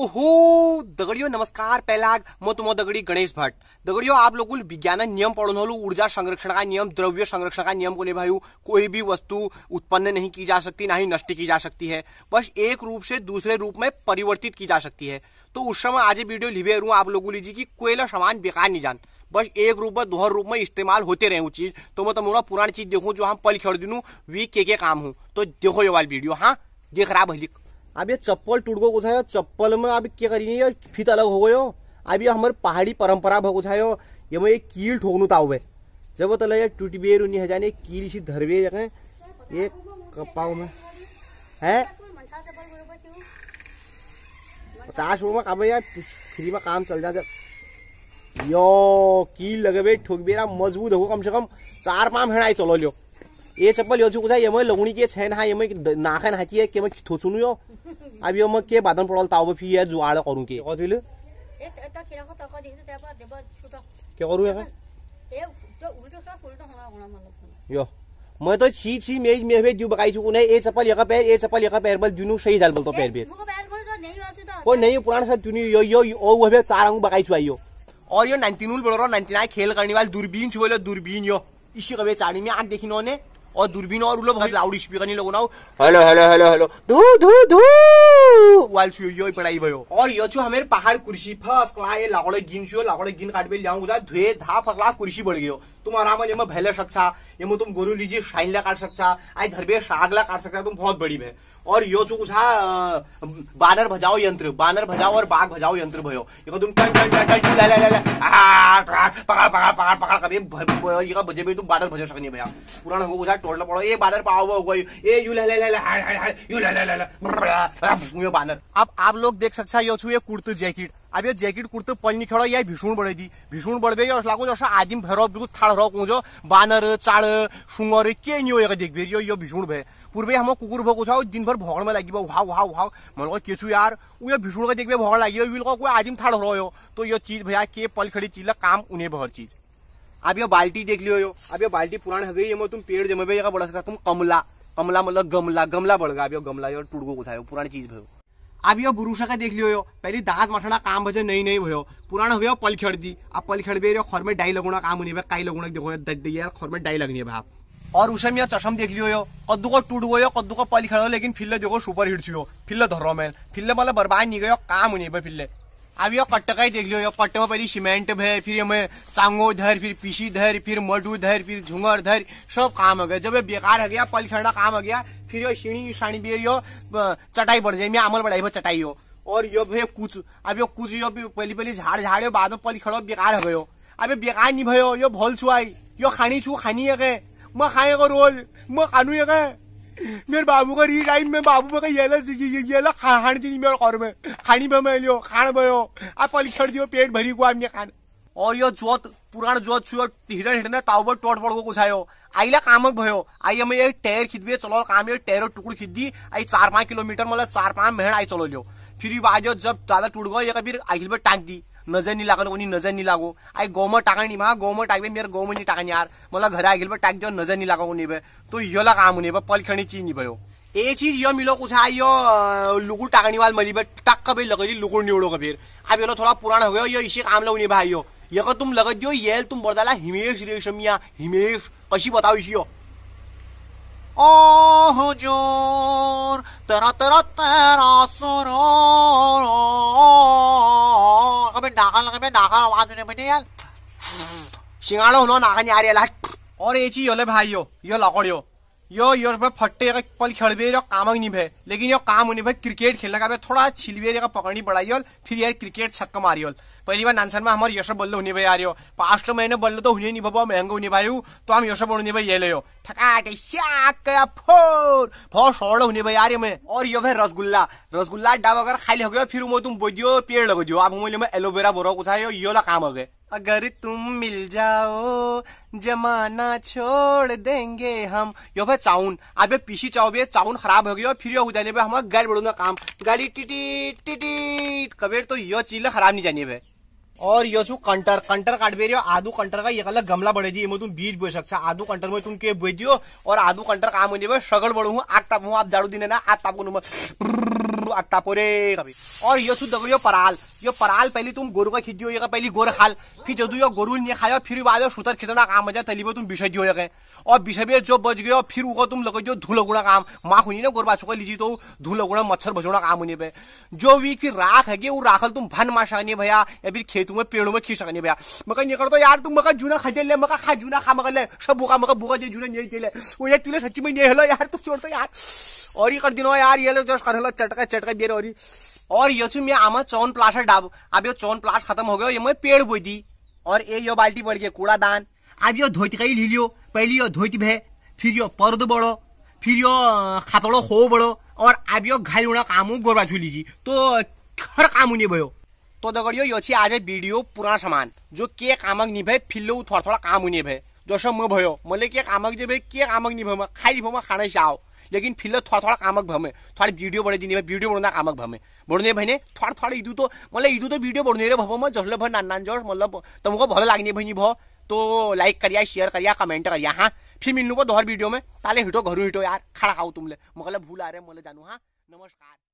ओहो दगड़ियो नमस्कार पहला મો तो दगड़ी गणेश भट्ट दगड़ियों आप लोग विज्ञान नियम पढ़ो नोलू ऊर्जा संरक्षण का नियम द्रव्य संरक्षण का नियम को निभायू कोई भी वस्तु उत्पन्न नहीं की जा सकती ना ही नष्ट की जा सकती है बस एक रूप से दूसरे रूप में परिवर्तित की जा सकती है तो उस समय आज वीडियो लिबे रू आप लोग लीजिए की कोयला सामान बेकार नहीं जान बस एक रूप में दोहर रूप में इस्तेमाल होते रहे चीज तो मैं तुम्हारा तो पुरानी चीज देखू जो हम पल खेड़ दिन वी के के काम हूँ तो देखो ये वाली वीडियो हाँ देख रहा भलिक अब ये चप्पल टूट गो कुछ चप्पल में अब क्या करिए ये फित अलग हो गयो अब ये हमारे पहाड़ी परंपरा भो कुछ ये मैं एक कील ठोकनू ताऊ है जब तला ये टूट बेर है जाने कील इसी धरवे जगह ये कपाऊ में है पचास रुपये में काम यार फ्री में काम चल जाते यो कील लगे ठोक बेरा मजबूत हो कम से कम चार पाम हेणाई चलो लियो ये ચપ્પલ યોજુ ये मैं લવણી के છે ना ये નાખે નાખી કે એમાં થોચું યો આવી એમાં કે બાદન પડલ તાવ ફી એ જુઆળ કરું કે કહો જોઈલે કે કરું એ यो मैं तो छी छी मेज में भेज बकाई चुकू नहीं ए चप्पल यहाँ पैर ए चप्पल यहाँ पैर बल दुनु सही डाल बोल तो पैर बेर वो तो नहीं तो। पुराना सा दुनु यो यो ओ वो भी चार अंग बकाई चुआई और यो 99 बोल रहा 99 खेल करने वाले दूरबीन छो दूरबीन यो इसी कभी चाड़ी में आग देखी इन्होंने और दूरबीन और उलो बहुत लाउड स्पीकर नहीं लगोना हेलो हेलो हेलो हेलो धू धू धू वाल छु यो पड़ाई भयो और यो छु हमेर पहाड़ कुर्सी फस क्लाए लागड़े गिन छु लागड़े गिन काट बे लाऊ गुदा धुए धा फकला कुर्सी बढ़ गयो तुम आराम ये मैं भैले सकता ये मैं तुम गोरू लीजिए शाइन ला काट सकता आई धरबे शाग ला काट सकता तुम बहुत बड़ी भय और यो चुक उसा बानर भजाओ यंत्र बानर भजाओ और बाघ भजाओ यंत्र भयो ये तुम पकड़ पकड़ पकड़ पकड़ कभी ये बजे भी तुम बानर भजा सकनी भैया पुराना हो गया टोड़ना पड़ो ये बानर पाओ वो गई ए यू ले ला ला यू ला ला ला बानर अब आप लोग देख सकता यो छू ये कुर्त जैकेट अब ये जैकेट कुर्ते पलनी खेड़ो या भीषण बड़े दी भीषण बड़बे यो लागो जसो आदिम भैरव बिल्कुल थाड़ रहो कुंजो बानर चाड़ सुंगर के नियो एक देख भेरियो ये भीषण भे पूर्वे हम कुकुर भो कुछाओ दिन भर भगड़ में लगी वहा वहा वहा मन को केचु यार वो भीषण का देखबे भगड़ लागियो बिल्कुल कोई आदिम थाड़ रहा हो तो ये चीज भैया के पल खड़ी चीज काम उन्हें भर चीज अब ये बाल्टी देख लियो अब ये बाल्टी पुरानी हो गई ये तुम पेड़ जमे बड़ा सका तुम कमला कमला मतलब गमला गमला बढ़ गया अब यो गमला यो टूट गो कुछ पुरानी चीज भयो अब यो बुरुषा का देख लियो पहले दांत मठना काम भजन नहीं नहीं भयो पुराना हुआ पल खेड़ दी अब पल खेड़ खर में डाई लगुना काम होने काई लगुना देखो यार खर में डाई लगनी है भाप और उसे मैं चशम देख लियो कद्दू को टूट गयो कद्दू को पल लेकिन फिल्ले देखो सुपर हिट छो फिल्ले धरो मैं फिल्ले मतलब बर्बाद नहीं गयो काम होने फिल्ले अब यो कट्ट का ही देख लियो यो कट्ट में पहले सीमेंट है फिर हमें चांगो धर फिर पीसी धर फिर मडू धर फिर झुंगर धर सब काम हो गया जब ये बेकार हो गया पल खड़ा काम हो गया फिर यो सीढ़ी साणी बेर यो चटाई बढ़ जाए मैं अमल बढ़ाई चटाई हो और यो भे कुछ अब यो कुछ यो पहली पहले झाड़ झाड़ो बाद में पल खड़ो बेकार हो गयो अभी बेकार नहीं भयो यो भोल छुआई यो खानी छू खानी है मैं खाएगा रोज मैं खानू है मेरो बाबुको रि टाइममा बाबुको येल येल खाँदिने मेरो घरमा खानी भयो खान भयो आ पलिखेर दियो पेट भरी गयो हामीले खान और यो जोत पुरानो जोत छु हिँडेर हिँड्ने ताउबाट टोट बडको कुछायो आइला कामक भयो आई हमें एक टेर खिद्बे चलो काम एक टेर टुकड़ खिद्दी आई चार पांच किलोमीटर मतलब चार पांच मेहनत आई चलो लियो फिर बाजो जब दादा टूट गयो ये कभी आखिर पर टाँग दी नजर नहीं लागो कोनी नजर नहीं लागो आई गोम टाकनी माँ गोम टाकबे मेरे गोम नहीं टाकानी यार मतलब घर आगे टाक दियो नजर नहीं लागो कोनी तो यो काम होने बे पल चीज नहीं भयो ये चीज यो मिलो कुछ आई यो लुकुर टाकानी वाल मली बे टक कभी लगे जी निवड़ो कभी अब यो थोड़ा पुराना हो गया यो इसी काम लगने भाई यो ये तुम लगत दियो येल तुम बरदाला हिमेश रेशमिया हिमेश कशी बताओ इसी यो ओ हुजूर तेरा तेरा तेरा सुरूर में 나가 와주네 뭐냐 싱알로 너 나가냐 아래라 어레지 열레 바이요 열 나거려 यो योर भाई फट्टे का पल खड़बे यो काम नहीं भे लेकिन यो काम होने भाई क्रिकेट खेलने का थोड़ा छिलबे का पकड़नी पड़ाई और फिर यार क्रिकेट छक्का मारियो पहली बार नानसन में हमारे यशो बल्लो होने भाई आ रही हो पास्ट महीने बल्लो तो होने नहीं बाबा महंगा होने भाई तो हम यशो बल्लो भाई ये ले ठकाट क्या फोर बहुत शोड़ होने भाई आ रही मैं और यो भाई रसगुल्ला रसगुल्ला डाब अगर खाली हो गया फिर वो तुम बोझियो पेड़ लगो दियो आप मैं एलोवेरा बोरा कुछ यो ला काम हो गए अगर तुम मिल जाओ जमाना छोड़ देंगे हम यो भाई चाउन अबे पीछी चाओ भी चाउन खराब हो गई और फिर यो हो जाने भाई हमारा गाड़ी बढ़ूंगा काम गाड़ी टिटी टिटी कबेर तो यो चील खराब नहीं जानी भाई और यो छू कंटर कंटर काट बे आधू कंटर का ये अलग गमला बढ़े जी तुम बीज बोल सकता आधू कंटर में तुम के बोझ दियो और आधू कंटर काम होने भाई सगड़ बढ़ू आग ताप हूँ आप झाड़ू दिन ना आग ताप को अक्तापोरे कभी और यो सुध यो पराल यो पराल पहले तुम गोरु का खिद्दी होगा पहले गोर खाल फिर जदू यो गोरु ने खाया फिर बाद सुतर खितना काम मजा तली तुम बिछ दियो ये और बिछबे जो बच गयो फिर वो तुम लगे जो धूल गुणा काम माँ हुई ना गोरबा छोड़ लीजिए तो धूल गुणा मच्छर भजोड़ा काम होने पे जो भी फिर राख है वो राखल तुम भन मा सकनी भैया या फिर खेतों में पेड़ों में खी सकनी भैया मका निकल तो यार तुम मगर जूना खजे ले मगर खा जूना खा मगर ले सब बुका मगर बुका जो जूना नहीं चले वो यार तुले सच्ची में नहीं हेलो यार तुम छोड़ दो यार और ये कर दिनो यार ये लोग जो कर हेलो चटका चट এটা বিয়ে অরি অর ইয়েছু মি আমার চৌন প্লাসের ডাব আবি চৌন প্লাস খতম হয়ে গেল মই পেড় বই দি অর এ ইয় বাল্টি বড় গে কুড়া দান আবি ইয় ধৈতি কাই লিলিও পেলি ইয় ধৈতি ভে ফির ইয় পর্দ বড় ফির ইয় খাতড় হো বড় অর আবি ইয় ঘাই উড়া কামু গোবা ঝুলিছি তো খর কামু নি ভয় তো দগড়িও ইয়েছি আজ ভিডিও পুরা সামান যো কে কামক নি ভে ফিল্লো থর থর কামু নি ভে যশ মই ভয় মলে কে কামক যে ভে কে কামক নি ভে খাই ভে খানাই যাও लेकिन फिर तो थोड़ा थोड़ा कामक भमे थोड़ी वीडियो बढ़े दिने वीडियो बढ़ना कामक भमे बढ़ने भाई थोड़ा थोड़ा इधु तो मतलब इधु तो वीडियो बढ़ने रे भवम मैं भ भाई नान जस मतलब तुमको भले लगने भाई भ तो लाइक करिया शेयर करिया कमेंट करिया हाँ फिर मिलू को दोहर वीडियो में ताले हिटो घरू हिटो यार खड़ा खाओ तुमले मतलब भूल आ रहे मतलब जानू हाँ नमस्कार